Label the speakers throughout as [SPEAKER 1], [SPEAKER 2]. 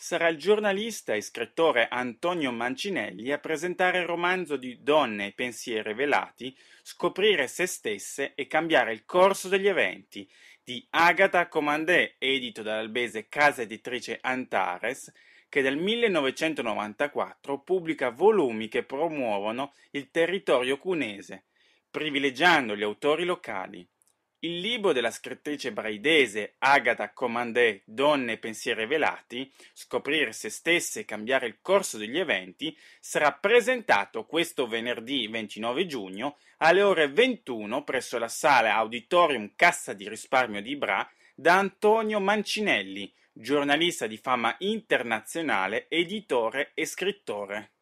[SPEAKER 1] Sarà il giornalista e scrittore Antonio Mancinelli a presentare il romanzo di Donne e pensieri velati, Scoprire se stesse e cambiare il corso degli eventi, di Agatha Comandè, edito dall'albese casa editrice Antares, che dal 1994 pubblica volumi che promuovono il territorio cunese, privilegiando gli autori locali. Il libro della scrittrice braidese Agatha Comandé Donne e pensieri velati, scoprire se stesse e cambiare il corso degli eventi, sarà presentato questo venerdì 29 giugno alle ore 21 presso la sala Auditorium Cassa di risparmio di Bra da Antonio Mancinelli, giornalista di fama internazionale, editore e scrittore.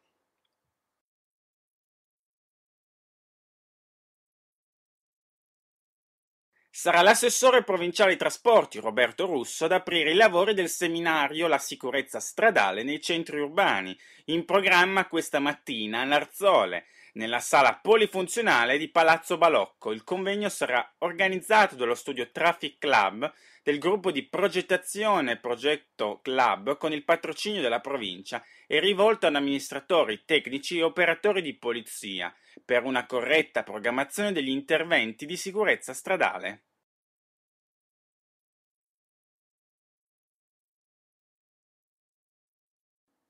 [SPEAKER 1] Sarà l'assessore provinciale ai trasporti Roberto Russo ad aprire i lavori del seminario La sicurezza stradale nei centri urbani, in programma questa mattina a Narzole nella sala polifunzionale di Palazzo Balocco. Il convegno sarà organizzato dallo studio Traffic Club del gruppo di progettazione Progetto Club con il patrocinio della provincia e rivolto ad amministratori, tecnici e operatori di polizia per una corretta programmazione degli interventi di sicurezza stradale.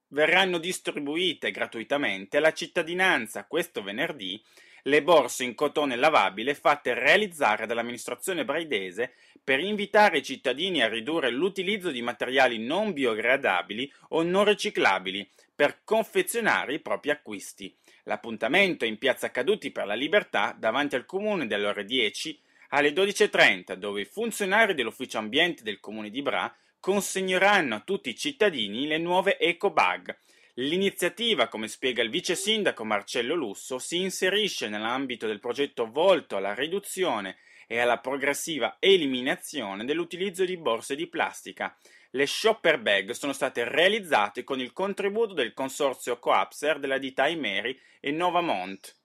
[SPEAKER 1] Verranno distribuite gratuitamente alla cittadinanza questo venerdì le borse in cotone lavabile fatte realizzare dall'amministrazione braidese per invitare i cittadini a ridurre l'utilizzo di materiali non biogradabili o non riciclabili per confezionare i propri acquisti. L'appuntamento è in Piazza Caduti per la Libertà davanti al comune dalle ore 10 alle 12.30 dove i funzionari dell'ufficio ambiente del comune di Bra consegneranno a tutti i cittadini le nuove eco-bag. L'iniziativa, come spiega il vice sindaco Marcello Lusso, si inserisce nell'ambito del progetto volto alla riduzione e alla progressiva eliminazione dell'utilizzo di borse di plastica. Le shopper bag sono state realizzate con il contributo del consorzio Coapser della ditta Imeri e Novamont.